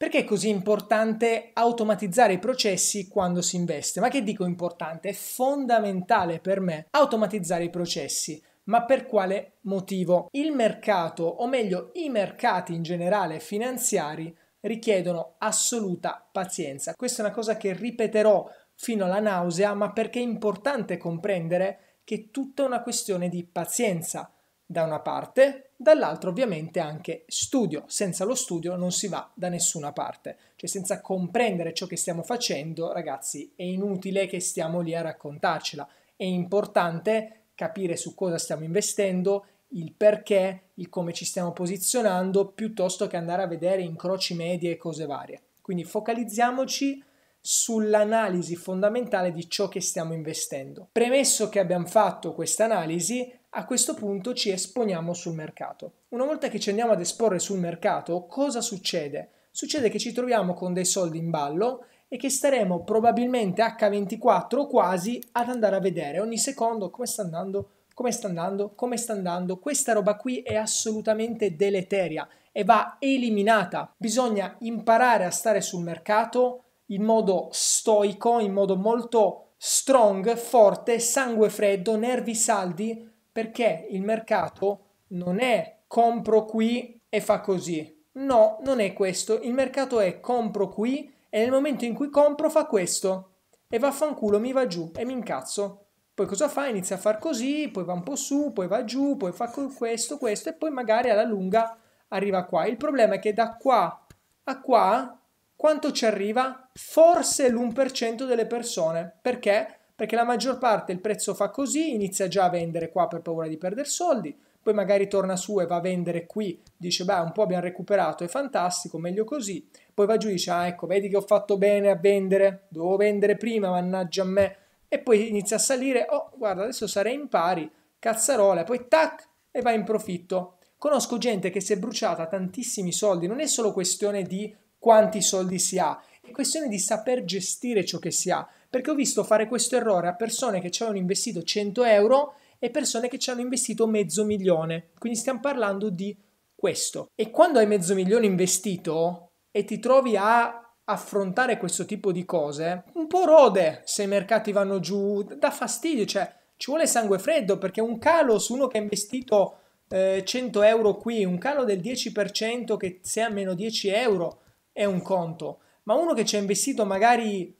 Perché è così importante automatizzare i processi quando si investe? Ma che dico importante? È fondamentale per me automatizzare i processi. Ma per quale motivo? Il mercato, o meglio i mercati in generale finanziari, richiedono assoluta pazienza. Questa è una cosa che ripeterò fino alla nausea, ma perché è importante comprendere che è tutta una questione di pazienza da una parte dall'altro ovviamente anche studio. Senza lo studio non si va da nessuna parte, cioè senza comprendere ciò che stiamo facendo, ragazzi, è inutile che stiamo lì a raccontarcela. È importante capire su cosa stiamo investendo, il perché, il come ci stiamo posizionando, piuttosto che andare a vedere incroci medie e cose varie. Quindi focalizziamoci sull'analisi fondamentale di ciò che stiamo investendo. Premesso che abbiamo fatto questa analisi, a questo punto ci esponiamo sul mercato. Una volta che ci andiamo ad esporre sul mercato, cosa succede? Succede che ci troviamo con dei soldi in ballo e che staremo probabilmente H24 quasi ad andare a vedere ogni secondo come sta andando, come sta andando, come sta andando. Questa roba qui è assolutamente deleteria e va eliminata. Bisogna imparare a stare sul mercato in modo stoico, in modo molto strong, forte, sangue freddo, nervi saldi, perché il mercato non è compro qui e fa così. No, non è questo. Il mercato è compro qui e nel momento in cui compro fa questo. E vaffanculo, mi va giù e mi incazzo. Poi cosa fa? Inizia a far così, poi va un po' su, poi va giù, poi fa questo, questo e poi magari alla lunga arriva qua. Il problema è che da qua a qua quanto ci arriva? Forse l'1% delle persone. Perché? perché la maggior parte il prezzo fa così, inizia già a vendere qua per paura di perdere soldi, poi magari torna su e va a vendere qui, dice beh un po' abbiamo recuperato, è fantastico, meglio così, poi va giù e dice ah ecco vedi che ho fatto bene a vendere, dovevo vendere prima, mannaggia a me, e poi inizia a salire, oh guarda adesso sarei in pari, cazzarola, poi tac e va in profitto. Conosco gente che si è bruciata tantissimi soldi, non è solo questione di quanti soldi si ha, è questione di saper gestire ciò che si ha, perché ho visto fare questo errore a persone che ci avevano investito 100 euro e persone che ci hanno investito mezzo milione. Quindi stiamo parlando di questo. E quando hai mezzo milione investito e ti trovi a affrontare questo tipo di cose, un po' rode se i mercati vanno giù, dà fastidio, cioè ci vuole sangue freddo perché un calo su uno che ha investito eh, 100 euro qui, un calo del 10% che sia a meno 10 euro è un conto, ma uno che ci ha investito magari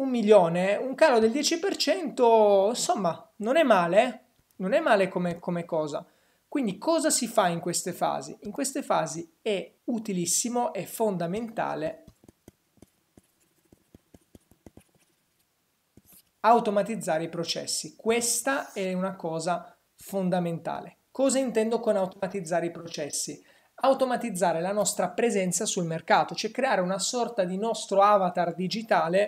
un milione, un calo del 10%, insomma, non è male, non è male come, come cosa. Quindi cosa si fa in queste fasi? In queste fasi è utilissimo e fondamentale automatizzare i processi. Questa è una cosa fondamentale. Cosa intendo con automatizzare i processi? automatizzare la nostra presenza sul mercato, cioè creare una sorta di nostro avatar digitale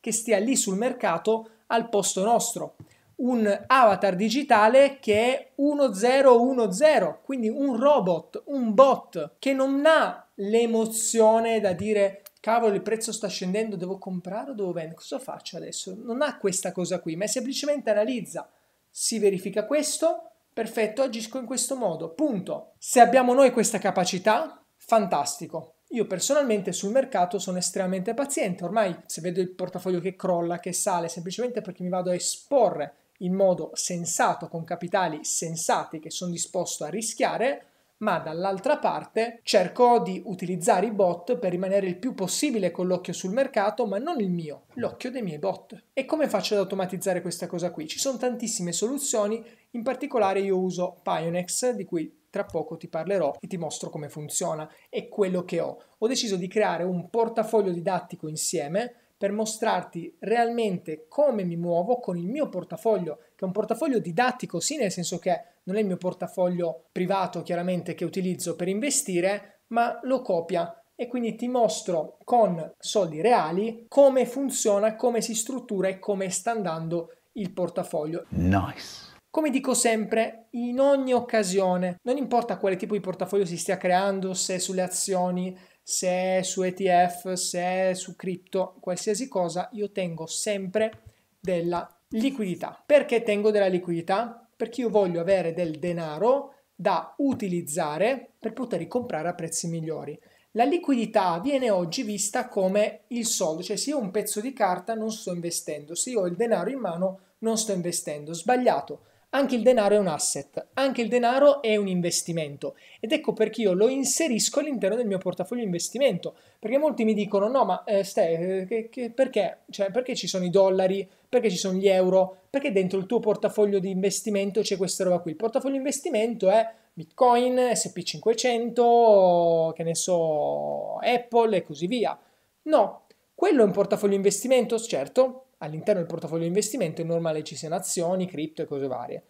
che stia lì sul mercato al posto nostro. Un avatar digitale che è 1010, quindi un robot, un bot che non ha l'emozione da dire cavolo il prezzo sta scendendo, devo comprare o devo vendere, cosa faccio adesso? Non ha questa cosa qui, ma semplicemente analizza, si verifica questo, perfetto, agisco in questo modo, punto. Se abbiamo noi questa capacità, fantastico. Io personalmente sul mercato sono estremamente paziente, ormai se vedo il portafoglio che crolla, che sale, semplicemente perché mi vado a esporre in modo sensato, con capitali sensati che sono disposto a rischiare, ma dall'altra parte cerco di utilizzare i bot per rimanere il più possibile con l'occhio sul mercato, ma non il mio, l'occhio dei miei bot. E come faccio ad automatizzare questa cosa qui? Ci sono tantissime soluzioni, in particolare io uso Pionex, di cui tra poco ti parlerò e ti mostro come funziona e quello che ho. Ho deciso di creare un portafoglio didattico insieme per mostrarti realmente come mi muovo con il mio portafoglio che è un portafoglio didattico, sì, nel senso che non è il mio portafoglio privato chiaramente che utilizzo per investire, ma lo copia e quindi ti mostro con soldi reali come funziona, come si struttura e come sta andando il portafoglio. Nice. Come dico sempre, in ogni occasione, non importa quale tipo di portafoglio si stia creando, se sulle azioni, se su ETF, se su cripto, qualsiasi cosa, io tengo sempre della Liquidità. Perché tengo della liquidità? Perché io voglio avere del denaro da utilizzare per poter comprare a prezzi migliori. La liquidità viene oggi vista come il soldo, cioè se io ho un pezzo di carta non sto investendo, se io ho il denaro in mano non sto investendo. Sbagliato. Anche il denaro è un asset, anche il denaro è un investimento ed ecco perché io lo inserisco all'interno del mio portafoglio investimento, perché molti mi dicono no ma eh, stai, eh, che, che, perché? Cioè, perché ci sono i dollari, perché ci sono gli euro, perché dentro il tuo portafoglio di investimento c'è questa roba qui. Il portafoglio investimento è Bitcoin, SP500, che ne so, Apple e così via. No, quello è un portafoglio investimento, certo, all'interno del portafoglio investimento è normale ci siano azioni, cripto e cose varie,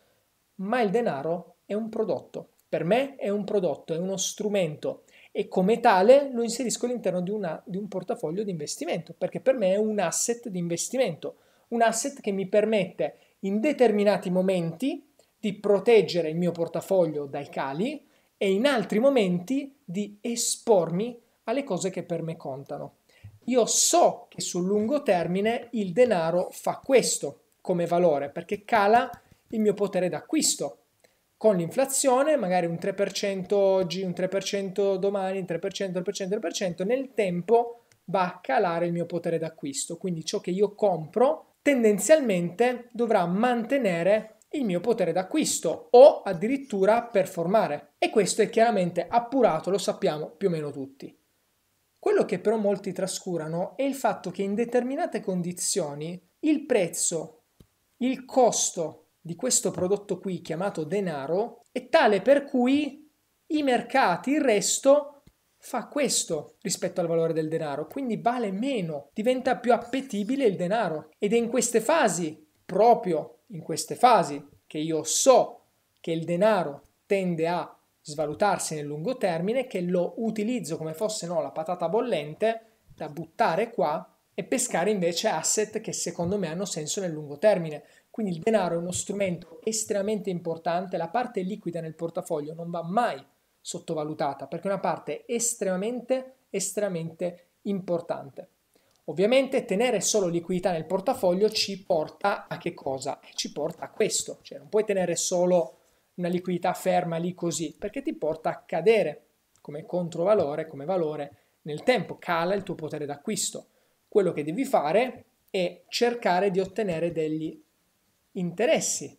ma il denaro è un prodotto. Per me è un prodotto, è uno strumento e come tale lo inserisco all'interno di, una, di un portafoglio di investimento, perché per me è un asset di investimento un asset che mi permette in determinati momenti di proteggere il mio portafoglio dai cali e in altri momenti di espormi alle cose che per me contano. Io so che sul lungo termine il denaro fa questo come valore perché cala il mio potere d'acquisto. Con l'inflazione, magari un 3% oggi, un 3% domani, un 3%, il percento, il nel tempo va a calare il mio potere d'acquisto. Quindi ciò che io compro tendenzialmente dovrà mantenere il mio potere d'acquisto o addirittura performare. E questo è chiaramente appurato, lo sappiamo più o meno tutti. Quello che però molti trascurano è il fatto che in determinate condizioni il prezzo, il costo di questo prodotto qui chiamato denaro è tale per cui i mercati, il resto, fa questo rispetto al valore del denaro, quindi vale meno, diventa più appetibile il denaro. Ed è in queste fasi, proprio in queste fasi, che io so che il denaro tende a svalutarsi nel lungo termine, che lo utilizzo come fosse no, la patata bollente da buttare qua e pescare invece asset che secondo me hanno senso nel lungo termine. Quindi il denaro è uno strumento estremamente importante, la parte liquida nel portafoglio non va mai sottovalutata perché è una parte estremamente, estremamente importante. Ovviamente tenere solo liquidità nel portafoglio ci porta a che cosa? Ci porta a questo, cioè non puoi tenere solo una liquidità ferma lì così perché ti porta a cadere come controvalore, come valore nel tempo, cala il tuo potere d'acquisto. Quello che devi fare è cercare di ottenere degli interessi.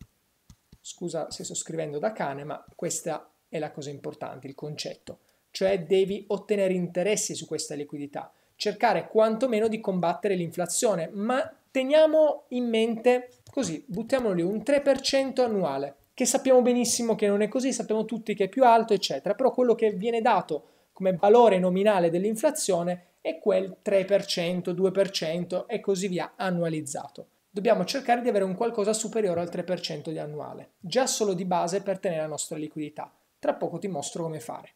Scusa se sto scrivendo da cane, ma questa è la cosa importante, il concetto, cioè devi ottenere interessi su questa liquidità, cercare quantomeno di combattere l'inflazione, ma teniamo in mente, così, buttiamolo lì, un 3% annuale, che sappiamo benissimo che non è così, sappiamo tutti che è più alto, eccetera, però quello che viene dato come valore nominale dell'inflazione è quel 3%, 2% e così via annualizzato dobbiamo cercare di avere un qualcosa superiore al 3% di annuale, già solo di base per tenere la nostra liquidità. Tra poco ti mostro come fare.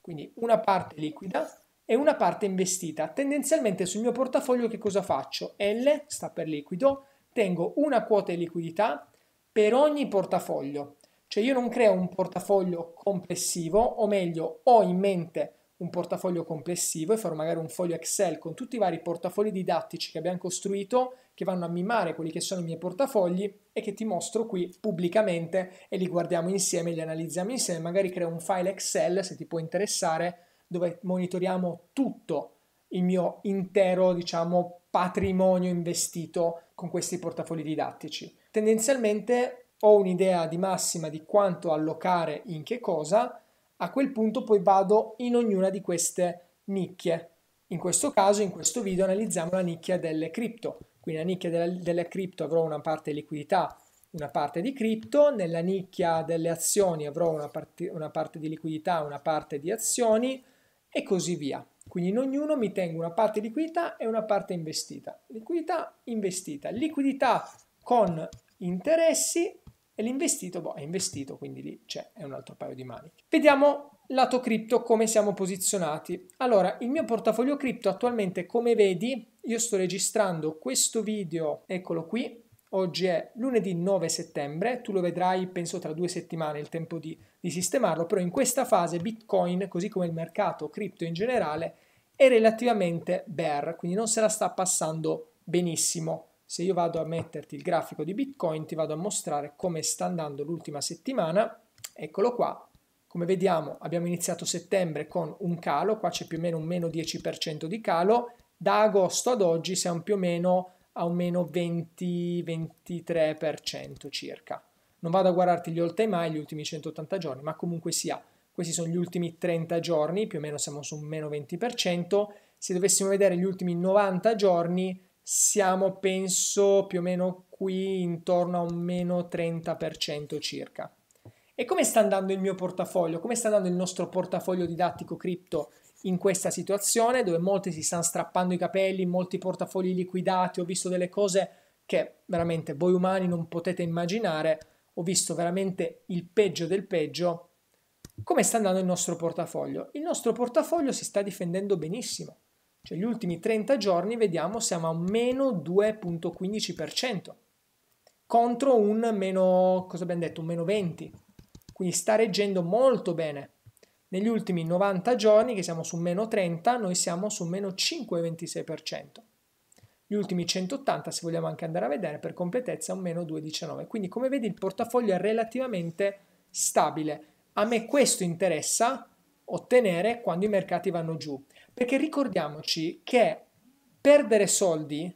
Quindi una parte liquida e una parte investita. Tendenzialmente sul mio portafoglio che cosa faccio? L sta per liquido, tengo una quota di liquidità per ogni portafoglio. Cioè io non creo un portafoglio complessivo, o meglio ho in mente un portafoglio complessivo e farò magari un foglio Excel con tutti i vari portafogli didattici che abbiamo costruito che vanno a mimare quelli che sono i miei portafogli e che ti mostro qui pubblicamente e li guardiamo insieme, li analizziamo insieme, magari creo un file Excel se ti può interessare dove monitoriamo tutto il mio intero, diciamo, patrimonio investito con questi portafogli didattici. Tendenzialmente ho un'idea di massima di quanto allocare in che cosa a quel punto poi vado in ognuna di queste nicchie. In questo caso, in questo video, analizziamo la nicchia delle cripto. Quindi nella nicchia delle, delle cripto avrò una parte di liquidità, una parte di cripto, nella nicchia delle azioni avrò una, parte, una parte di liquidità, una parte di azioni e così via. Quindi in ognuno mi tengo una parte di liquidità e una parte investita. Liquidità investita, liquidità con interessi e l'investito boh, è investito, quindi lì c'è, è un altro paio di mani. Vediamo lato cripto come siamo posizionati. Allora, il mio portafoglio cripto attualmente, come vedi, io sto registrando questo video, eccolo qui, Oggi è lunedì 9 settembre, tu lo vedrai penso tra due settimane il tempo di, di, sistemarlo, però in questa fase Bitcoin, così come il mercato cripto in generale, è relativamente bear, quindi non se la sta passando benissimo se io vado a metterti il grafico di Bitcoin ti vado a mostrare come sta andando l'ultima settimana, eccolo qua, come vediamo abbiamo iniziato settembre con un calo, qua c'è più o meno un meno 10% di calo, da agosto ad oggi siamo più o meno a un meno 20-23% circa. Non vado a guardarti gli all time gli ultimi 180 giorni, ma comunque sia, questi sono gli ultimi 30 giorni, più o meno siamo su un meno 20%, se dovessimo vedere gli ultimi 90 giorni siamo penso più o meno qui intorno a un meno 30% circa. E come sta andando il mio portafoglio? Come sta andando il nostro portafoglio didattico cripto in questa situazione dove molti si stanno strappando i capelli, molti portafogli liquidati, ho visto delle cose che veramente voi umani non potete immaginare, ho visto veramente il peggio del peggio. Come sta andando il nostro portafoglio? Il nostro portafoglio si sta difendendo benissimo. Cioè gli ultimi 30 giorni, vediamo, siamo a meno 2.15% contro un meno, cosa abbiamo detto, un meno 20. Quindi sta reggendo molto bene. Negli ultimi 90 giorni, che siamo su meno 30, noi siamo su meno 5,26%. Gli ultimi 180, se vogliamo anche andare a vedere, per completezza, un meno 2,19. Quindi come vedi il portafoglio è relativamente stabile. A me questo interessa ottenere quando i mercati vanno giù. Perché ricordiamoci che perdere soldi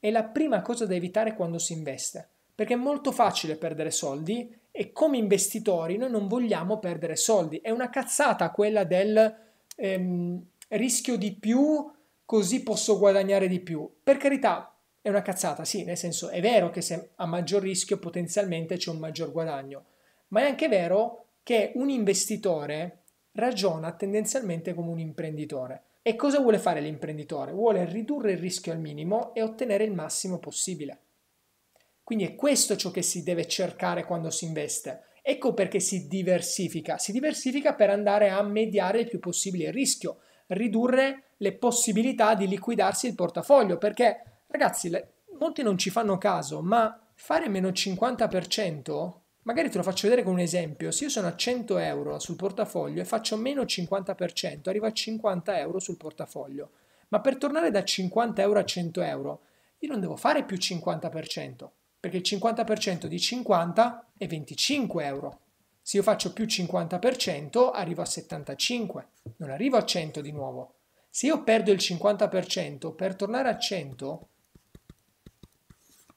è la prima cosa da evitare quando si investe, perché è molto facile perdere soldi e come investitori noi non vogliamo perdere soldi. È una cazzata quella del ehm, rischio di più, così posso guadagnare di più. Per carità, è una cazzata, sì, nel senso è vero che se a maggior rischio potenzialmente c'è un maggior guadagno, ma è anche vero che un investitore ragiona tendenzialmente come un imprenditore. E cosa vuole fare l'imprenditore? Vuole ridurre il rischio al minimo e ottenere il massimo possibile. Quindi è questo ciò che si deve cercare quando si investe. Ecco perché si diversifica. Si diversifica per andare a mediare il più possibile il rischio, ridurre le possibilità di liquidarsi il portafoglio, perché ragazzi, le, molti non ci fanno caso, ma fare meno 50% Magari te lo faccio vedere con un esempio. Se io sono a 100 euro sul portafoglio e faccio meno 50%, arrivo a 50 euro sul portafoglio. Ma per tornare da 50 euro a 100 euro, io non devo fare più 50%, perché il 50% di 50 è 25 euro. Se io faccio più 50% arrivo a 75, non arrivo a 100 di nuovo. Se io perdo il 50%, per tornare a 100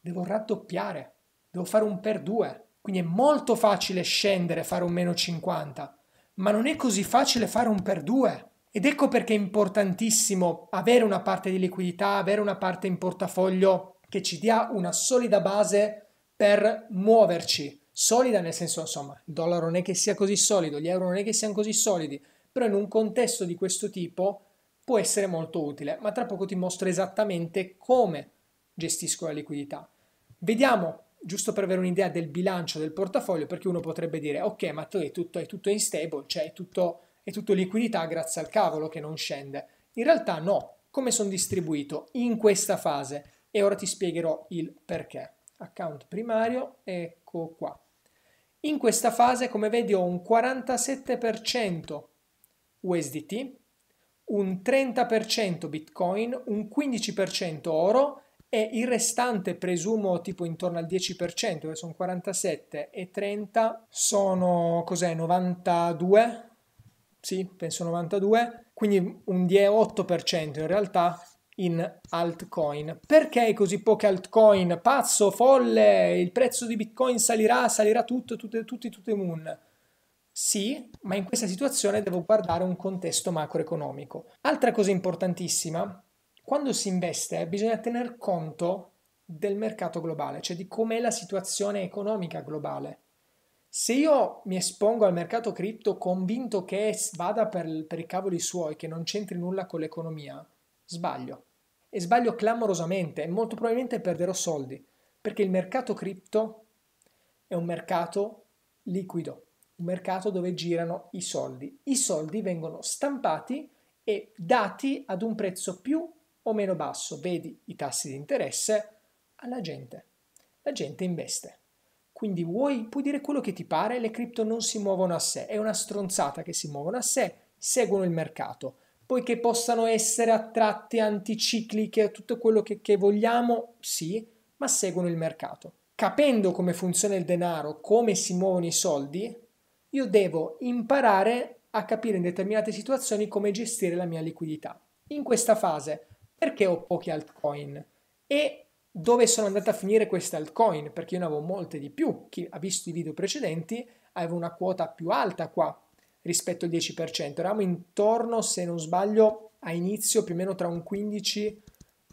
devo raddoppiare, devo fare un per 2. Quindi è molto facile scendere, fare un meno 50, ma non è così facile fare un per 2. Ed ecco perché è importantissimo avere una parte di liquidità, avere una parte in portafoglio che ci dia una solida base per muoverci. Solida nel senso, insomma, il dollaro non è che sia così solido, gli euro non è che siano così solidi, però in un contesto di questo tipo può essere molto utile, ma tra poco ti mostro esattamente come gestisco la liquidità. Vediamo giusto per avere un'idea del bilancio del portafoglio, perché uno potrebbe dire, ok, ma tu è tutto, è tutto in stable, cioè è tutto, è tutto liquidità grazie al cavolo che non scende. In realtà no, come sono distribuito in questa fase e ora ti spiegherò il perché. Account primario, ecco qua. In questa fase, come vedi, ho un 47% USDT, un 30% Bitcoin, un 15% oro e il restante presumo tipo intorno al 10%, che sono 47 e 30, sono cos'è 92? Sì, penso 92, quindi un 8% in realtà in altcoin. Perché così poche altcoin? Pazzo, folle, il prezzo di Bitcoin salirà, salirà tutto, tutte, tutti, tutte moon. Sì, ma in questa situazione devo guardare un contesto macroeconomico. Altra cosa importantissima quando si investe bisogna tener conto del mercato globale, cioè di com'è la situazione economica globale. Se io mi espongo al mercato cripto convinto che vada per, per i cavoli suoi, che non c'entri nulla con l'economia, sbaglio. E sbaglio clamorosamente e molto probabilmente perderò soldi, perché il mercato cripto è un mercato liquido, un mercato dove girano i soldi. I soldi vengono stampati e dati ad un prezzo più o meno basso, vedi i tassi di interesse, alla gente. La gente investe. Quindi vuoi, puoi dire quello che ti pare, le cripto non si muovono a sé, è una stronzata che si muovono a sé, seguono il mercato. Poiché possano essere attratte anticicliche, tutto quello che, che vogliamo, sì, ma seguono il mercato. Capendo come funziona il denaro, come si muovono i soldi, io devo imparare a capire in determinate situazioni come gestire la mia liquidità. In questa fase perché ho pochi altcoin e dove sono andata a finire queste altcoin, perché io ne avevo molte di più. Chi ha visto i video precedenti aveva una quota più alta qua rispetto al 10%. Eravamo intorno, se non sbaglio, a inizio più o meno tra un 15 e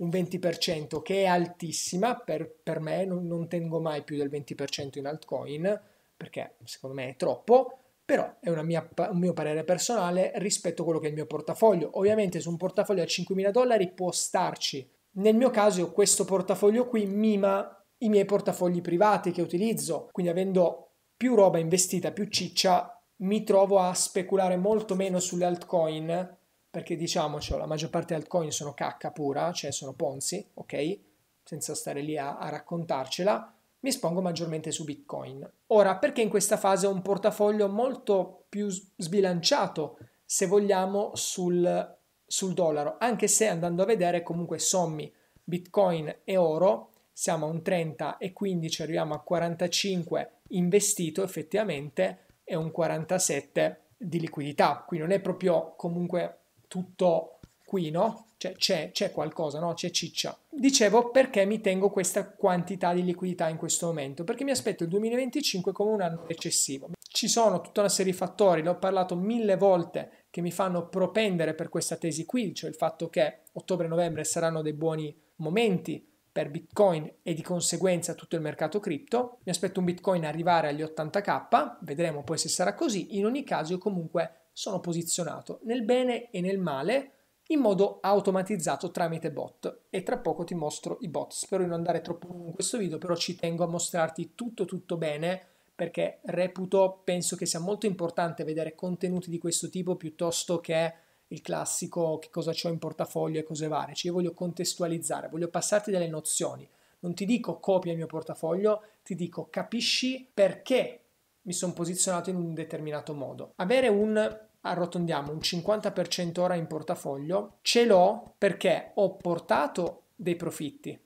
un 20%, che è altissima per, per me, non, non tengo mai più del 20% in altcoin, perché secondo me è troppo, però è mia, un mio parere personale rispetto a quello che è il mio portafoglio. Ovviamente su un portafoglio a 5.000 dollari può starci. Nel mio caso io questo portafoglio qui mima i miei portafogli privati che utilizzo, quindi avendo più roba investita, più ciccia, mi trovo a speculare molto meno sulle altcoin, perché diciamocelo, la maggior parte delle altcoin sono cacca pura, cioè sono ponzi, ok? Senza stare lì a, a raccontarcela mi espongo maggiormente su Bitcoin. Ora, perché in questa fase ho un portafoglio molto più sbilanciato, se vogliamo, sul, sul dollaro, anche se andando a vedere comunque sommi Bitcoin e oro, siamo a un 30 e 15, arriviamo a 45 investito effettivamente e un 47 di liquidità, qui non è proprio comunque tutto qui, no? Cioè, c'è, c'è qualcosa, no? C'è ciccia. Dicevo perché mi tengo questa quantità di liquidità in questo momento? Perché mi aspetto il 2025 come un anno eccessivo. Ci sono tutta una serie di fattori, ne ho parlato mille volte, che mi fanno propendere per questa tesi qui, cioè il fatto che ottobre e novembre saranno dei buoni momenti per Bitcoin e di conseguenza tutto il mercato cripto. Mi aspetto un Bitcoin arrivare agli 80k, vedremo poi se sarà così. In ogni caso io comunque sono posizionato nel bene e nel male in modo automatizzato tramite bot e tra poco ti mostro i bot. Spero di non andare troppo lungo in questo video, però ci tengo a mostrarti tutto tutto bene perché reputo, penso che sia molto importante vedere contenuti di questo tipo piuttosto che il classico che cosa ho in portafoglio e cose varie. Cioè, io voglio contestualizzare, voglio passarti delle nozioni. Non ti dico copia il mio portafoglio, ti dico capisci perché mi sono posizionato in un determinato modo. Avere un arrotondiamo un 50% ora in portafoglio, ce l'ho perché ho portato dei profitti,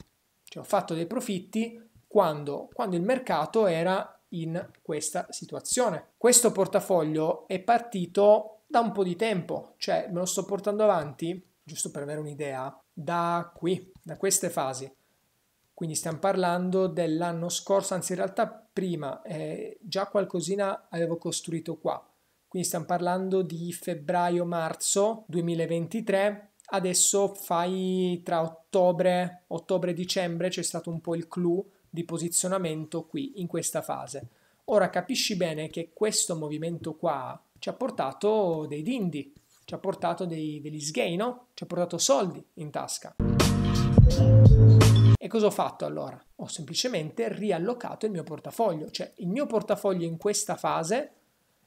cioè ho fatto dei profitti quando, quando il mercato era in questa situazione. Questo portafoglio è partito da un po' di tempo, cioè me lo sto portando avanti, giusto per avere un'idea, da qui, da queste fasi. Quindi stiamo parlando dell'anno scorso, anzi in realtà prima, eh, già qualcosina avevo costruito qua quindi stiamo parlando di febbraio-marzo 2023. Adesso fai tra ottobre, ottobre-dicembre c'è stato un po' il clou di posizionamento qui in questa fase. Ora capisci bene che questo movimento qua ci ha portato dei dindi, ci ha portato dei, degli sgay, no? Ci ha portato soldi in tasca. E cosa ho fatto allora? Ho semplicemente riallocato il mio portafoglio, cioè il mio portafoglio in questa fase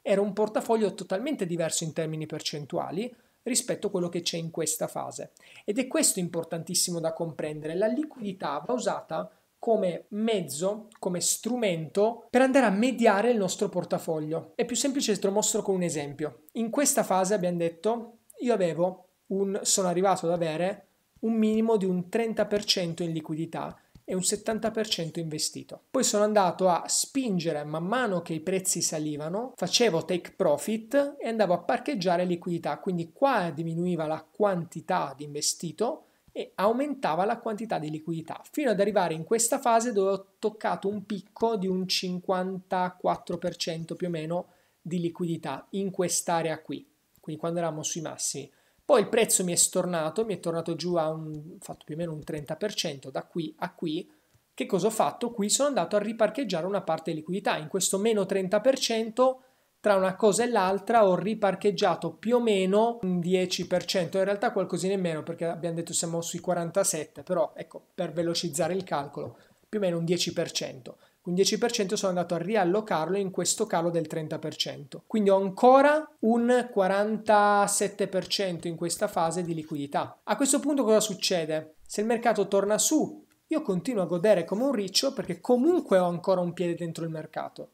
era un portafoglio totalmente diverso in termini percentuali rispetto a quello che c'è in questa fase. Ed è questo importantissimo da comprendere. La liquidità va usata come mezzo, come strumento per andare a mediare il nostro portafoglio. È più semplice te lo mostro con un esempio. In questa fase abbiamo detto io avevo un, sono arrivato ad avere un minimo di un 30% in liquidità e un 70% investito. Poi sono andato a spingere man mano che i prezzi salivano, facevo take profit e andavo a parcheggiare liquidità, quindi qua diminuiva la quantità di investito e aumentava la quantità di liquidità fino ad arrivare in questa fase dove ho toccato un picco di un 54% più o meno di liquidità in quest'area qui, quindi quando eravamo sui massimi. Poi il prezzo mi è stornato, mi è tornato giù a un, fatto più o meno un 30% da qui a qui. Che cosa ho fatto? Qui sono andato a riparcheggiare una parte di liquidità. In questo meno 30% tra una cosa e l'altra ho riparcheggiato più o meno un 10%, in realtà qualcosina in meno perché abbiamo detto siamo sui 47, però ecco, per velocizzare il calcolo, più o meno un 10% un 10% sono andato a riallocarlo in questo calo del 30%. Quindi ho ancora un 47% in questa fase di liquidità. A questo punto cosa succede? Se il mercato torna su, io continuo a godere come un riccio perché comunque ho ancora un piede dentro il mercato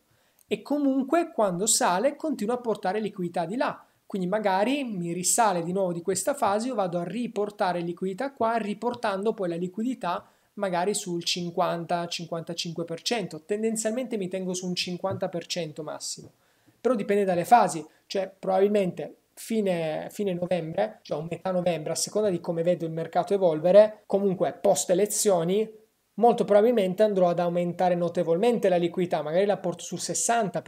e comunque quando sale continuo a portare liquidità di là. Quindi magari mi risale di nuovo di questa fase, io vado a riportare liquidità qua, riportando poi la liquidità magari sul 50-55%. Tendenzialmente mi tengo su un 50% massimo, però dipende dalle fasi, cioè probabilmente Fine, fine, novembre, cioè un metà novembre, a seconda di come vedo il mercato evolvere, comunque post elezioni, molto probabilmente andrò ad aumentare notevolmente la liquidità, magari la porto sul 60%,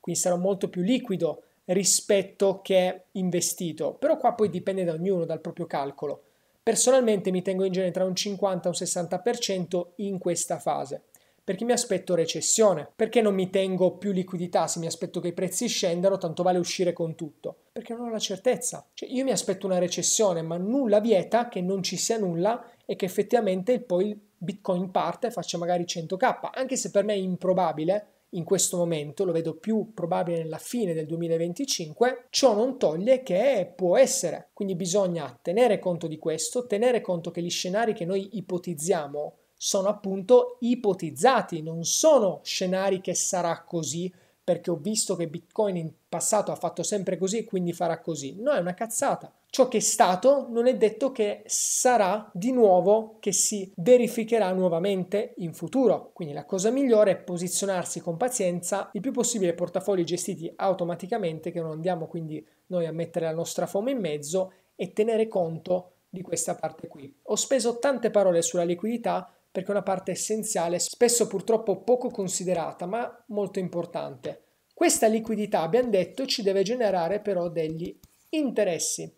quindi sarò molto più liquido rispetto che investito, però qua poi dipende da ognuno, dal proprio calcolo. Personalmente mi tengo in genere tra un 50 e un 60% in questa fase perché mi aspetto recessione, perché non mi tengo più liquidità, se mi aspetto che i prezzi scendano, tanto vale uscire con tutto, perché non ho la certezza. Cioè, io mi aspetto una recessione, ma nulla vieta che non ci sia nulla e che effettivamente poi il Bitcoin parte e faccia magari 100k, anche se per me è improbabile, in questo momento, lo vedo più probabile nella fine del 2025, ciò non toglie che può essere. Quindi bisogna tenere conto di questo, tenere conto che gli scenari che noi ipotizziamo sono appunto ipotizzati, non sono scenari che sarà così perché ho visto che Bitcoin in passato ha fatto sempre così e quindi farà così. No, è una cazzata. Ciò che è stato non è detto che sarà di nuovo, che si verificherà nuovamente in futuro. Quindi la cosa migliore è posizionarsi con pazienza il più possibile portafogli gestiti automaticamente, che non andiamo quindi noi a mettere la nostra fome in mezzo e tenere conto di questa parte qui. Ho speso tante parole sulla liquidità, perché è una parte essenziale, spesso purtroppo poco considerata, ma molto importante. Questa liquidità, abbiamo detto, ci deve generare però degli interessi.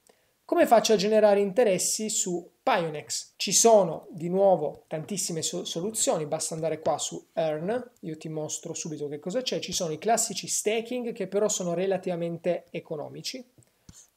Come faccio a generare interessi su Pionex? Ci sono di nuovo tantissime so soluzioni, basta andare qua su Earn, io ti mostro subito che cosa c'è, ci sono i classici staking che però sono relativamente economici,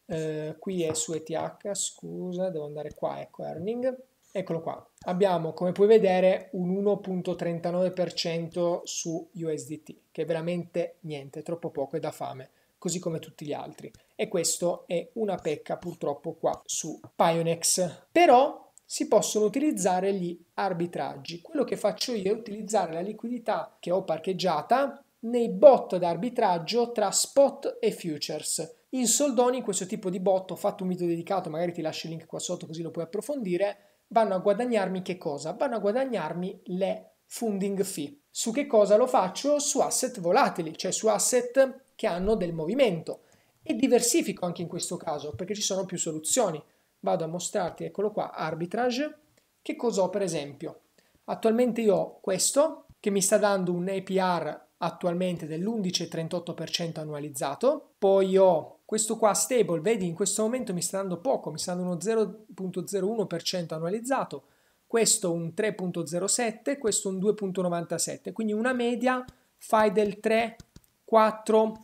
eh, qui è su ETH, scusa, devo andare qua, ecco Earning, eccolo qua, abbiamo come puoi vedere un 1.39% su USDT, che è veramente niente, è troppo poco è da fame, così come tutti gli altri. E questo è una pecca purtroppo qua su Pionex. Però si possono utilizzare gli arbitraggi. Quello che faccio io è utilizzare la liquidità che ho parcheggiata nei bot d'arbitraggio tra spot e futures. In soldoni questo tipo di bot, ho fatto un video dedicato, magari ti lascio il link qua sotto così lo puoi approfondire, vanno a guadagnarmi che cosa? Vanno a guadagnarmi le funding fee. Su che cosa lo faccio? Su asset volatili, cioè su asset che hanno del movimento. E diversifico anche in questo caso perché ci sono più soluzioni. Vado a mostrarti, eccolo qua, arbitrage. Che cosa ho per esempio? Attualmente io ho questo che mi sta dando un APR attualmente dell'11,38% annualizzato, poi ho questo qua stable, vedi in questo momento mi sta dando poco, mi sta dando uno 0.01% annualizzato, questo un 3.07, questo un 2.97, quindi una media fai del 3, 4,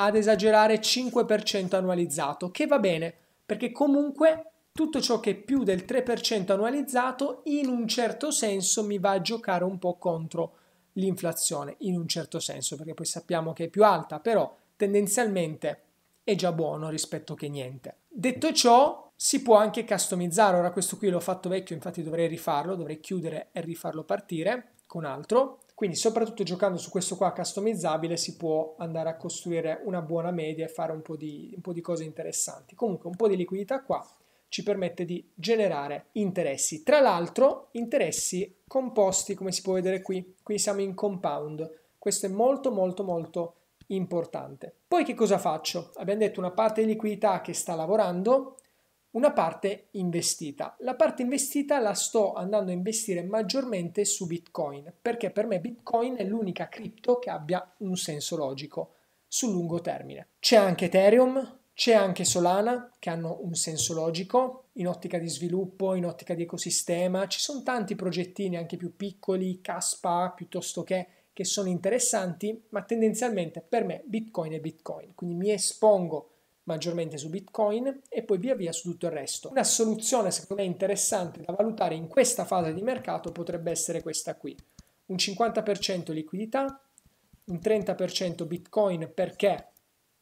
ad esagerare 5% annualizzato, che va bene, perché comunque tutto ciò che è più del 3% annualizzato in un certo senso mi va a giocare un po' contro l'inflazione, in un certo senso, perché poi sappiamo che è più alta, però tendenzialmente è già buono rispetto che niente. Detto ciò, si può anche customizzare. Ora questo qui l'ho fatto vecchio, infatti dovrei rifarlo, dovrei chiudere e rifarlo partire con altro. Quindi soprattutto giocando su questo qua customizzabile si può andare a costruire una buona media e fare un po' di, un po di cose interessanti. Comunque un po' di liquidità qua ci permette di generare interessi. Tra l'altro interessi composti come si può vedere qui, qui siamo in compound. Questo è molto molto molto importante. Poi che cosa faccio? Abbiamo detto una parte di liquidità che sta lavorando, una parte investita. La parte investita la sto andando a investire maggiormente su Bitcoin, perché per me Bitcoin è l'unica cripto che abbia un senso logico sul lungo termine. C'è anche Ethereum, c'è anche Solana che hanno un senso logico in ottica di sviluppo, in ottica di ecosistema. Ci sono tanti progettini anche più piccoli, Caspa piuttosto che che sono interessanti, ma tendenzialmente per me Bitcoin è Bitcoin, quindi mi espongo maggiormente su Bitcoin e poi via via su tutto il resto. Una soluzione secondo me interessante da valutare in questa fase di mercato potrebbe essere questa qui, un 50% liquidità, un 30% Bitcoin perché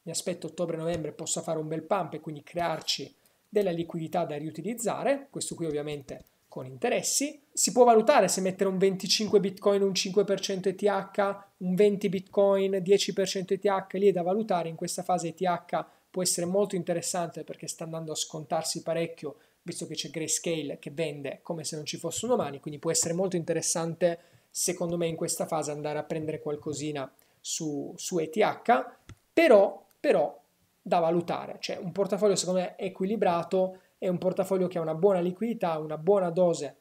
mi aspetto ottobre-novembre possa fare un bel pump e quindi crearci della liquidità da riutilizzare, questo qui ovviamente con interessi, si può valutare se mettere un 25 bitcoin, un 5% ETH, un 20 bitcoin, 10% ETH, lì è da valutare, in questa fase ETH può essere molto interessante perché sta andando a scontarsi parecchio, visto che c'è Grayscale che vende come se non ci fossero un domani, quindi può essere molto interessante secondo me in questa fase andare a prendere qualcosina su, su ETH, però, però da valutare, cioè un portafoglio secondo me equilibrato è un portafoglio che ha una buona liquidità, una buona dose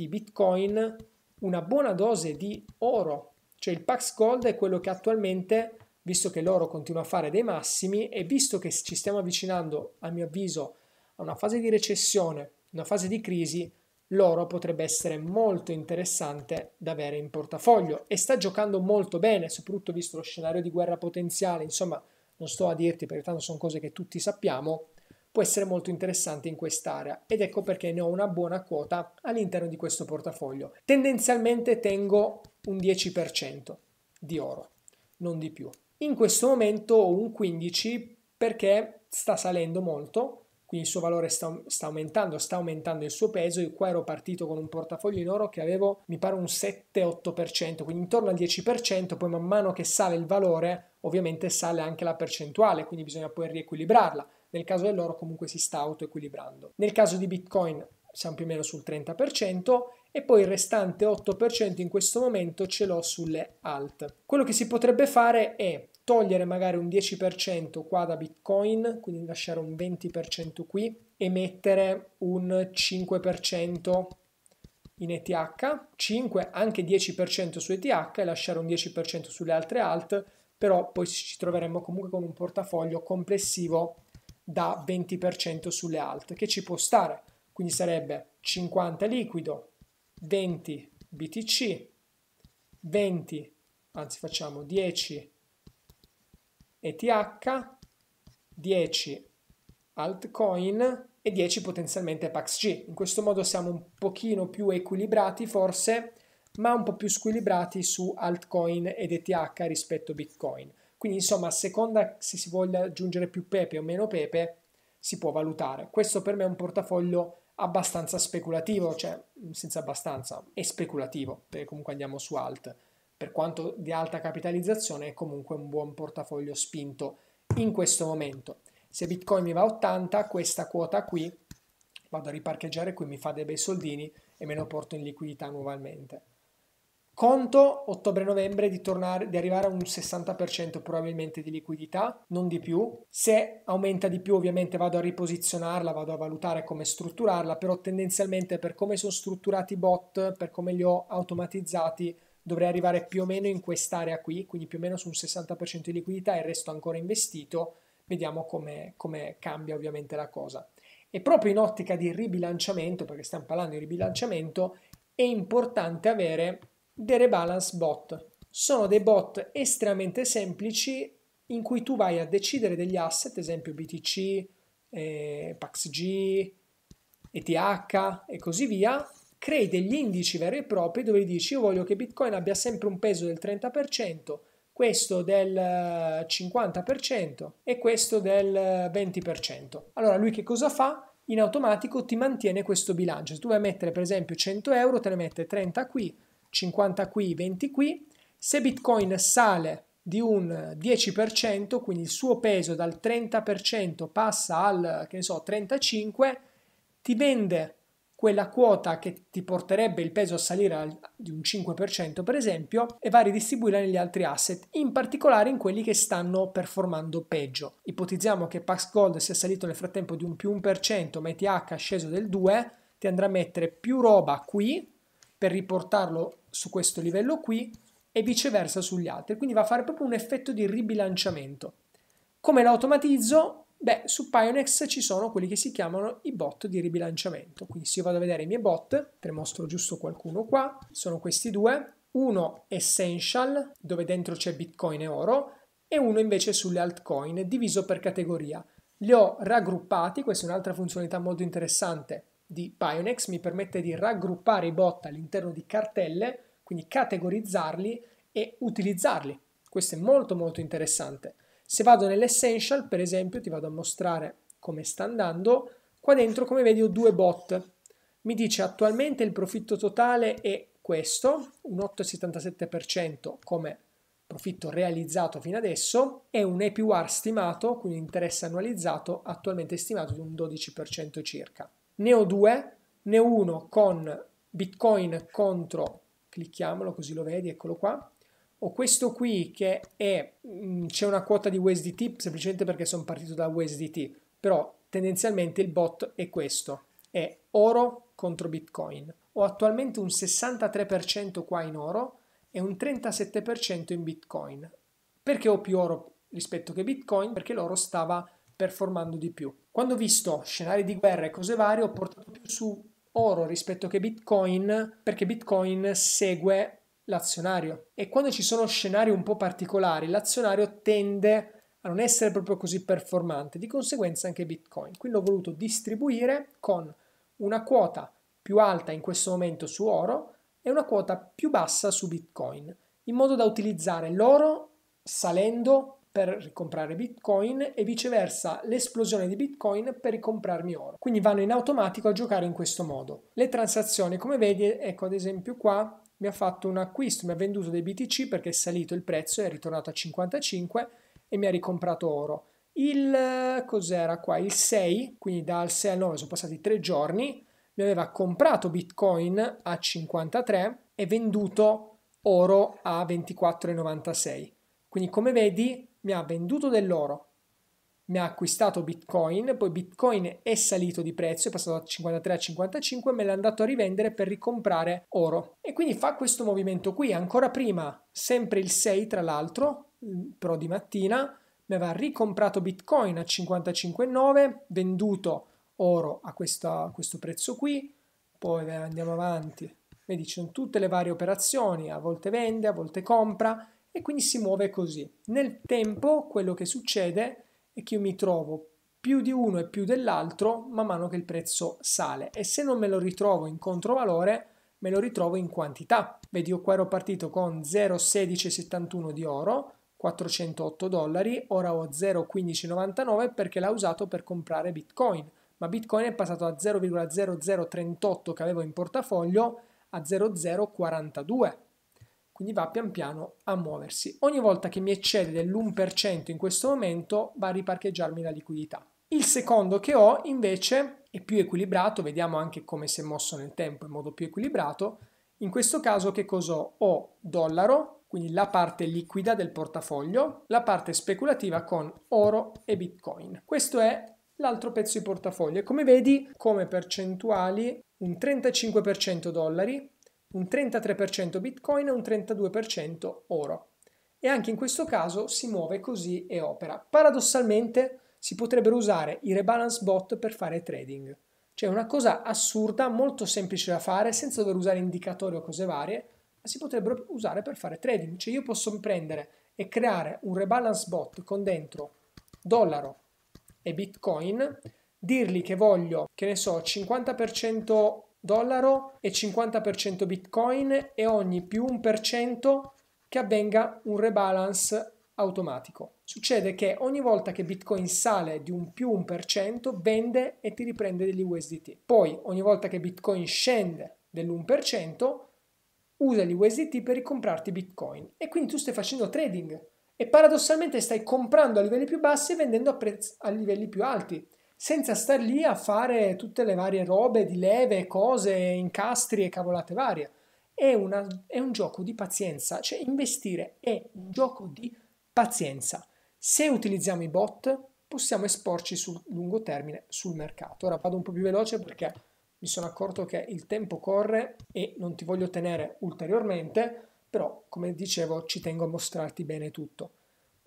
di Bitcoin una buona dose di oro, cioè il Pax Gold è quello che attualmente, visto che l'oro continua a fare dei massimi e visto che ci stiamo avvicinando, a mio avviso, a una fase di recessione, una fase di crisi, l'oro potrebbe essere molto interessante da avere in portafoglio e sta giocando molto bene, soprattutto visto lo scenario di guerra potenziale, insomma non sto a dirti perché tanto sono cose che tutti sappiamo, può essere molto interessante in quest'area ed ecco perché ne ho una buona quota all'interno di questo portafoglio. Tendenzialmente tengo un 10% di oro, non di più. In questo momento ho un 15 perché sta salendo molto, quindi il suo valore sta, sta, aumentando, sta aumentando il suo peso. Io qua ero partito con un portafoglio in oro che avevo, mi pare, un 7-8%, quindi intorno al 10%, poi man mano che sale il valore, ovviamente sale anche la percentuale, quindi bisogna poi riequilibrarla nel caso dell'oro comunque si sta autoequilibrando. Nel caso di Bitcoin siamo più o meno sul 30% e poi il restante 8% in questo momento ce l'ho sulle alt. Quello che si potrebbe fare è togliere magari un 10% qua da Bitcoin, quindi lasciare un 20% qui e mettere un 5% in ETH, 5 anche 10% su ETH e lasciare un 10% sulle altre alt, però poi ci troveremmo comunque con un portafoglio complessivo da 20% sulle alt, che ci può stare. Quindi sarebbe 50 liquido, 20 BTC, 20, anzi facciamo 10 ETH, 10 altcoin e 10 potenzialmente PaxG. In questo modo siamo un pochino più equilibrati forse, ma un po' più squilibrati su altcoin ed ETH rispetto a Bitcoin. Quindi insomma a seconda se si voglia aggiungere più pepe o meno pepe si può valutare. Questo per me è un portafoglio abbastanza speculativo, cioè senza abbastanza, è speculativo, perché comunque andiamo su alt. Per quanto di alta capitalizzazione è comunque un buon portafoglio spinto in questo momento. Se Bitcoin mi va a 80, questa quota qui, vado a riparcheggiare qui, mi fa dei bei soldini e me lo porto in liquidità nuovamente. Conto ottobre-novembre di, tornare, di arrivare a un 60% probabilmente di liquidità, non di più. Se aumenta di più ovviamente vado a riposizionarla, vado a valutare come strutturarla, però tendenzialmente per come sono strutturati i bot, per come li ho automatizzati, dovrei arrivare più o meno in quest'area qui, quindi più o meno su un 60% di liquidità e il resto ancora investito. Vediamo come, cambia ovviamente la cosa. E proprio in ottica di ribilanciamento, perché stiamo parlando di ribilanciamento, è importante avere dei rebalance bot. Sono dei bot estremamente semplici in cui tu vai a decidere degli asset, esempio BTC, eh, PaxG, ETH e così via, crei degli indici veri e propri dove dici io voglio che Bitcoin abbia sempre un peso del 30%, questo del 50% eh, e questo del 20%. Eh, allora lui che cosa fa? In automatico ti mantiene questo bilancio. Se tu vai a mettere per esempio 100 euro, te ne mette 30 qui, 50 qui, 20 qui. Se Bitcoin sale di un 10%, quindi il suo peso dal 30% passa al, che ne so, 35%, ti vende quella quota che ti porterebbe il peso a salire al, di un 5% per esempio e va a ridistribuirla negli altri asset, in particolare in quelli che stanno performando peggio. Ipotizziamo che Pax Gold sia salito nel frattempo di un più 1%, ma ETH è sceso del 2%, ti andrà a mettere più roba qui, per riportarlo su questo livello qui e viceversa sugli altri. Quindi va a fare proprio un effetto di ribilanciamento. Come l'automatizzo? Beh, su Pionex ci sono quelli che si chiamano i bot di ribilanciamento. Quindi se io vado a vedere i miei bot, te ne mostro giusto qualcuno qua, sono questi due. Uno Essential, dove dentro c'è Bitcoin e oro, e uno invece sulle altcoin, diviso per categoria. Li ho raggruppati, questa è un'altra funzionalità molto interessante di Pionex mi permette di raggruppare i bot all'interno di cartelle, quindi categorizzarli e utilizzarli. Questo è molto molto interessante. Se vado nell'essential, per esempio, ti vado a mostrare come sta andando, qua dentro come vedi ho due bot. Mi dice attualmente il profitto totale è questo, un 8,77% come profitto realizzato fino adesso e un APR stimato, quindi interesse annualizzato, attualmente stimato di un 12% circa ne ho due, ne uno con Bitcoin contro, clicchiamolo così lo vedi, eccolo qua, ho questo qui che è, mm, c'è una quota di USDT semplicemente perché sono partito da USDT, però tendenzialmente il bot è questo, è oro contro Bitcoin. Ho attualmente un 63% qua in oro e un 37% in Bitcoin. Perché ho più oro rispetto che Bitcoin? Perché l'oro stava performando di più. Quando ho visto scenari di guerra e cose varie, ho portato più su oro rispetto che Bitcoin, perché Bitcoin segue l'azionario e quando ci sono scenari un po' particolari, l'azionario tende a non essere proprio così performante, di conseguenza anche Bitcoin. Quindi ho voluto distribuire con una quota più alta in questo momento su oro e una quota più bassa su Bitcoin, in modo da utilizzare l'oro salendo per comprare bitcoin e viceversa l'esplosione di bitcoin per ricomprarmi oro. Quindi vanno in automatico a giocare in questo modo. Le transazioni, come vedi, ecco ad esempio qua mi ha fatto un acquisto, mi ha venduto dei BTC perché è salito il prezzo, è ritornato a 55 e mi ha ricomprato oro. Il cos'era qua? Il 6, quindi dal 6 al 9 sono passati tre giorni, mi aveva comprato Bitcoin a 53 e venduto oro a 24,96. Quindi come vedi mi ha venduto dell'oro, mi ha acquistato Bitcoin, poi Bitcoin è salito di prezzo, è passato da 53 a 55, me l'ha andato a rivendere per ricomprare oro. E quindi fa questo movimento qui, ancora prima, sempre il 6 tra l'altro, mm, però di mattina, mi aveva ricomprato Bitcoin a 55,9, venduto oro a, questa, a questo prezzo qui, poi andiamo avanti, vedi ci sono tutte le varie operazioni, a volte vende, a volte compra, e quindi si muove così. Nel tempo quello che succede è che io mi trovo più di uno e più dell'altro man mano che il prezzo sale e se non me lo ritrovo in controvalore me lo ritrovo in quantità. Vedi io qua ero partito con 0,1671 di oro, 408 dollari, ora ho 0,1599 perché l'ha usato per comprare bitcoin, ma bitcoin è passato da 0,0038 che avevo in portafoglio a 0,042 quindi va pian piano a muoversi. Ogni volta che mi eccede dell'1% in questo momento va a riparcheggiarmi la liquidità. Il secondo che ho invece è più equilibrato, vediamo anche come si è mosso nel tempo in modo più equilibrato. In questo caso che cosa ho? Ho dollaro, quindi la parte liquida del portafoglio, la parte speculativa con oro e bitcoin. Questo è l'altro pezzo di portafoglio e come vedi come percentuali un 35% dollari, un 33% Bitcoin e un 32% oro. E anche in questo caso si muove così e opera. Paradossalmente si potrebbero usare i rebalance bot per fare trading. Cioè una cosa assurda, molto semplice da fare, senza dover usare indicatori o cose varie, ma si potrebbero usare per fare trading. Cioè io posso prendere e creare un rebalance bot con dentro dollaro e bitcoin, dirgli che voglio, che ne so, 50% dollaro e 50% bitcoin e ogni più 1% che avvenga un rebalance automatico. Succede che ogni volta che Bitcoin sale di un più 1% vende e ti riprende degli USDT. Poi ogni volta che Bitcoin scende dell'1% usa gli USDT per ricomprarti Bitcoin e quindi tu stai facendo trading e paradossalmente stai comprando a livelli più bassi e vendendo a, prez- a livelli più alti senza star lì a fare tutte le varie robe di leve, cose, incastri e cavolate varie. È, una, è un gioco di pazienza, cioè investire è un gioco di pazienza. Se utilizziamo i bot possiamo esporci sul lungo termine sul mercato. Ora vado un po' più veloce perché mi sono accorto che il tempo corre e non ti voglio tenere ulteriormente, però come dicevo ci tengo a mostrarti bene tutto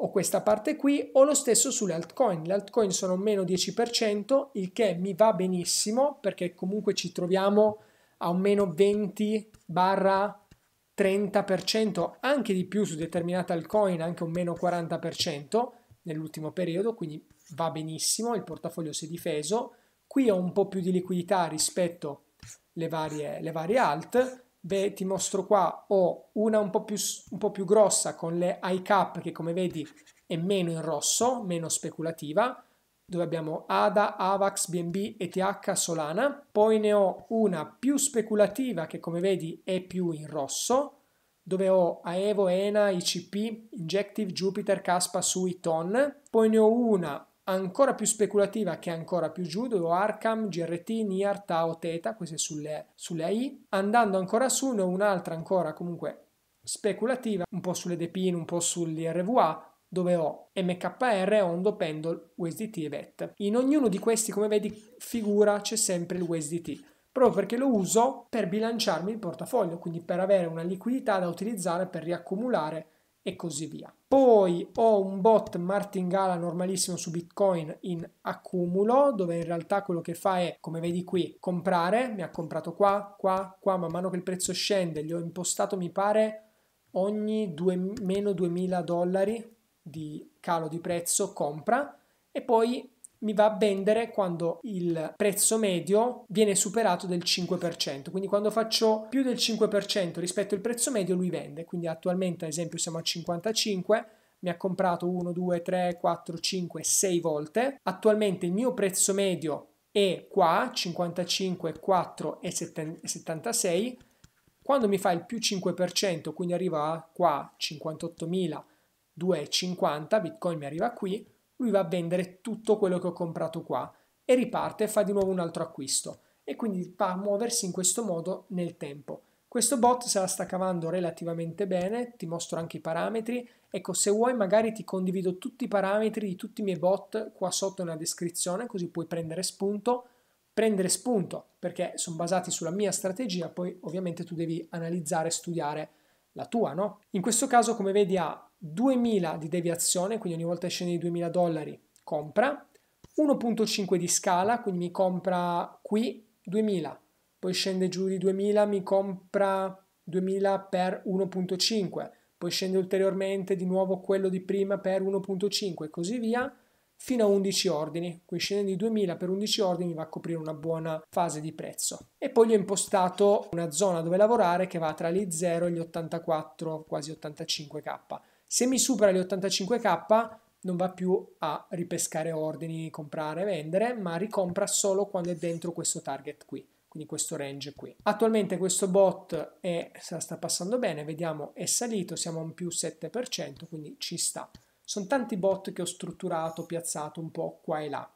o questa parte qui o lo stesso sulle altcoin. Le altcoin sono meno 10%, il che mi va benissimo perché comunque ci troviamo a un meno 20 30%, anche di più su determinata altcoin, anche un meno 40% nell'ultimo periodo, quindi va benissimo, il portafoglio si è difeso. Qui ho un po' più di liquidità rispetto alle varie, le varie alt, Beh, ti mostro qua, ho una un po, più, un po' più grossa con le high cap che come vedi è meno in rosso, meno speculativa, dove abbiamo ADA, AVAX, BNB, ETH, Solana. Poi ne ho una più speculativa che come vedi è più in rosso, dove ho AEVO, ENA, ICP, Injective, Jupiter, Caspa, Sui, Ton. Poi ne ho una ancora più speculativa che ancora più giù, dove ho Arkham, GRT, Nier, Tao, Teta, queste sulle, sulle AI. Andando ancora su, ne ho un'altra ancora comunque speculativa, un po' sulle Depin, un po' sugli RVA dove ho MKR, Ondo, Pendle, USDT e VET. In ognuno di questi, come vedi, figura c'è sempre il USDT proprio perché lo uso per bilanciarmi il portafoglio, quindi per avere una liquidità da utilizzare per riaccumulare e così via. Poi ho un bot martingala normalissimo su Bitcoin in accumulo, dove in realtà quello che fa è, come vedi qui, comprare. Mi ha comprato qua, qua, qua, man mano che il prezzo scende, gli ho impostato, mi pare, ogni due, meno 2000 dollari di calo di prezzo compra e poi mi va a vendere quando il prezzo medio viene superato del 5%. Quindi quando faccio più del 5% rispetto al prezzo medio lui vende. Quindi attualmente ad esempio siamo a 55 mi ha comprato 1, 2, 3, 4, 5, 6 volte. Attualmente il mio prezzo medio è qua 55, 4 e 76. Quando mi fa il più 5%, quindi arriva qua 58.250, Bitcoin mi arriva qui, lui va a vendere tutto quello che ho comprato qua e riparte e fa di nuovo un altro acquisto e quindi va a muoversi in questo modo nel tempo. Questo bot se la sta cavando relativamente bene, ti mostro anche i parametri. Ecco, se vuoi magari ti condivido tutti i parametri di tutti i miei bot qua sotto nella descrizione, così puoi prendere spunto. Prendere spunto perché sono basati sulla mia strategia, poi ovviamente tu devi analizzare e studiare la tua, no? In questo caso, come vedi, ha 2000 di deviazione, quindi ogni volta che scende di 2000 dollari compra, 1.5 di scala, quindi mi compra qui 2000, poi scende giù di 2000, mi compra 2000 per 1.5, poi scende ulteriormente di nuovo quello di prima per 1.5 e così via fino a 11 ordini, qui scende di 2000 per 11 ordini va a coprire una buona fase di prezzo. E poi gli ho impostato una zona dove lavorare che va tra gli 0 e gli 84, quasi 85k se mi supera gli 85k non va più a ripescare ordini, comprare, vendere, ma ricompra solo quando è dentro questo target qui, quindi questo range qui. Attualmente questo bot è, se la sta passando bene, vediamo è salito, siamo a un più 7%, quindi ci sta. Sono tanti bot che ho strutturato, piazzato un po' qua e là.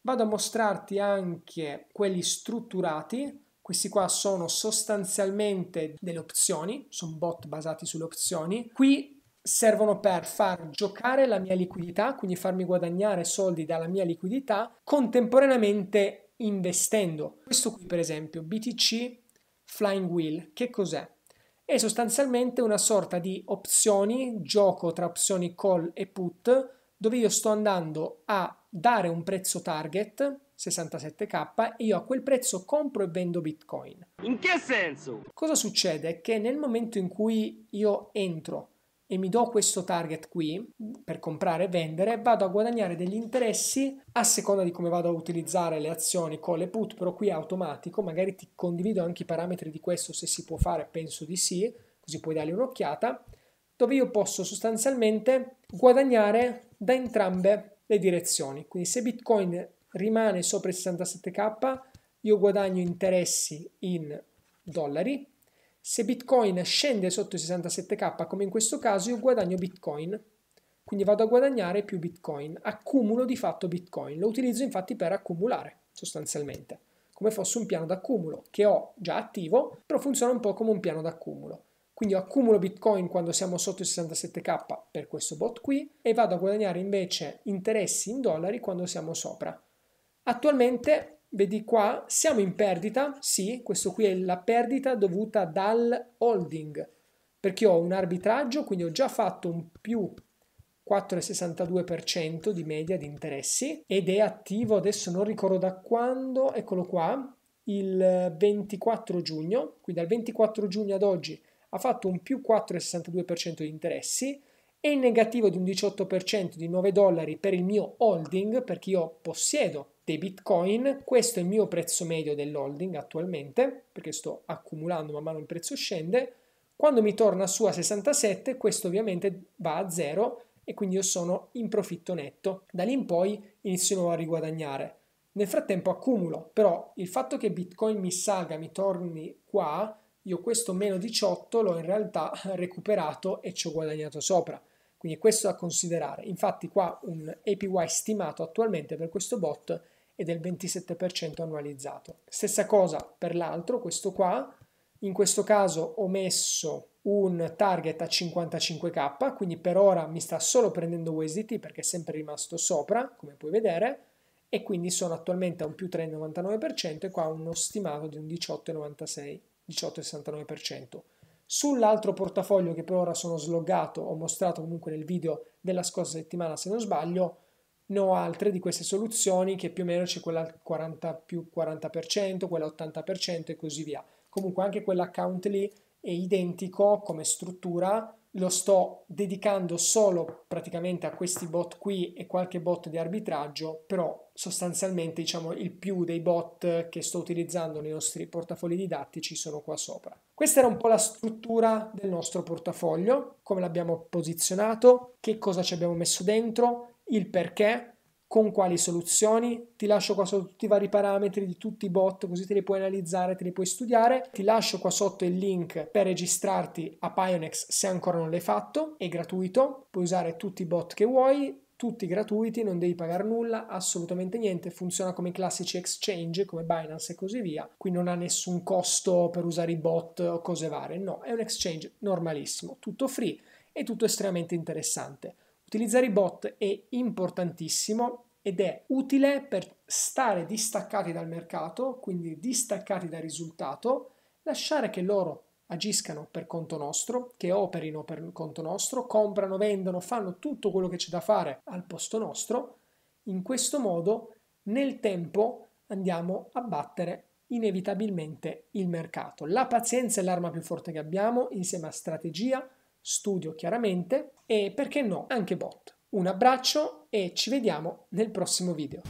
Vado a mostrarti anche quelli strutturati, questi qua sono sostanzialmente delle opzioni, sono bot basati sulle opzioni. Qui servono per far giocare la mia liquidità, quindi farmi guadagnare soldi dalla mia liquidità, contemporaneamente investendo. Questo qui per esempio, BTC Flying Wheel, che cos'è? È sostanzialmente una sorta di opzioni, gioco tra opzioni call e put, dove io sto andando a dare un prezzo target, 67k e io a quel prezzo compro e vendo bitcoin. In che senso? Cosa succede? Che nel momento in cui io entro e mi do questo target qui per comprare e vendere, vado a guadagnare degli interessi a seconda di come vado a utilizzare le azioni con le put, però qui è automatico, magari ti condivido anche i parametri di questo se si può fare, penso di sì, così puoi dargli un'occhiata, dove io posso sostanzialmente guadagnare da entrambe le direzioni. Quindi se Bitcoin rimane sopra i 67k, io guadagno interessi in dollari se Bitcoin scende sotto i 67k, come in questo caso, io guadagno Bitcoin. Quindi vado a guadagnare più Bitcoin, accumulo di fatto Bitcoin. Lo utilizzo infatti per accumulare, sostanzialmente, come fosse un piano d'accumulo che ho già attivo, però funziona un po' come un piano d'accumulo. Quindi accumulo Bitcoin quando siamo sotto i 67k per questo bot qui e vado a guadagnare invece interessi in dollari quando siamo sopra. Attualmente Vedi qua, siamo in perdita, sì, questo qui è la perdita dovuta dal holding, perché ho un arbitraggio, quindi ho già fatto un più 4,62% di media di interessi ed è attivo, adesso non ricordo da quando, eccolo qua, il 24 giugno, quindi dal 24 giugno ad oggi ha fatto un più 4,62% di interessi e il negativo di un 18% di 9 dollari per il mio holding, perché io possiedo dei bitcoin, questo è il mio prezzo medio dell'holding attualmente, perché sto accumulando man mano il prezzo scende, quando mi torna su a 67 questo ovviamente va a zero e quindi io sono in profitto netto, da lì in poi inizio a riguadagnare. Nel frattempo accumulo, però il fatto che bitcoin mi salga, mi torni qua, io questo meno 18 l'ho in realtà recuperato e ci ho guadagnato sopra. Quindi questo da considerare. Infatti qua un APY stimato attualmente per questo bot e del 27% annualizzato. Stessa cosa per l'altro, questo qua, in questo caso ho messo un target a 55k, quindi per ora mi sta solo prendendo USDT perché è sempre rimasto sopra, come puoi vedere, e quindi sono attualmente a un più 3,99% e qua uno stimato di un 18,96%, 18,69%. Sull'altro portafoglio che per ora sono sloggato, ho mostrato comunque nel video della scorsa settimana se non sbaglio, no altre di queste soluzioni che più o meno c'è quella 40 più 40%, quella 80% e così via. Comunque anche quell'account lì è identico come struttura, lo sto dedicando solo praticamente a questi bot qui e qualche bot di arbitraggio, però sostanzialmente diciamo il più dei bot che sto utilizzando nei nostri portafogli didattici sono qua sopra. Questa era un po' la struttura del nostro portafoglio, come l'abbiamo posizionato, che cosa ci abbiamo messo dentro, il perché, con quali soluzioni, ti lascio qua sotto tutti i vari parametri di tutti i bot così te li puoi analizzare, te li puoi studiare, ti lascio qua sotto il link per registrarti a Pionex se ancora non l'hai fatto, è gratuito, puoi usare tutti i bot che vuoi, tutti gratuiti, non devi pagare nulla, assolutamente niente, funziona come i classici exchange, come Binance e così via, qui non ha nessun costo per usare i bot o cose varie, no, è un exchange normalissimo, tutto free e tutto estremamente interessante. Utilizzare i bot è importantissimo ed è utile per stare distaccati dal mercato, quindi distaccati dal risultato, lasciare che loro agiscano per conto nostro, che operino per conto nostro, comprano, vendono, fanno tutto quello che c'è da fare al posto nostro. In questo modo, nel tempo, andiamo a battere inevitabilmente il mercato. La pazienza è l'arma più forte che abbiamo, insieme a strategia, studio chiaramente e perché no anche bot. Un abbraccio e ci vediamo nel prossimo video.